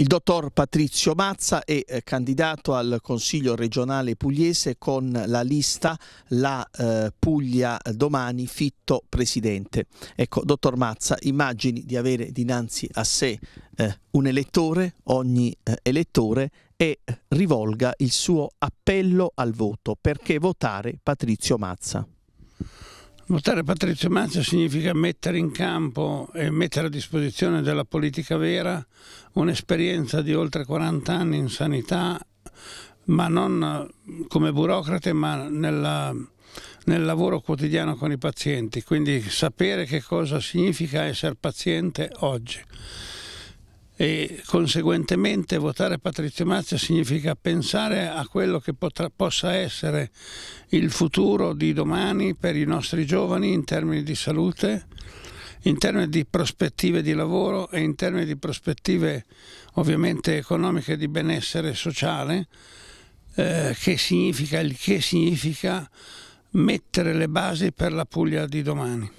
Il dottor Patrizio Mazza è eh, candidato al Consiglio regionale pugliese con la lista La eh, Puglia domani fitto presidente. Ecco, dottor Mazza, immagini di avere dinanzi a sé eh, un elettore, ogni elettore, e rivolga il suo appello al voto perché votare Patrizio Mazza. Votare Patrizio Mazza significa mettere in campo e mettere a disposizione della politica vera un'esperienza di oltre 40 anni in sanità, ma non come burocrate, ma nella, nel lavoro quotidiano con i pazienti, quindi sapere che cosa significa essere paziente oggi e conseguentemente votare Patrizio Mazza significa pensare a quello che potrà, possa essere il futuro di domani per i nostri giovani in termini di salute, in termini di prospettive di lavoro e in termini di prospettive ovviamente economiche di benessere sociale, eh, che significa il che significa mettere le basi per la Puglia di domani.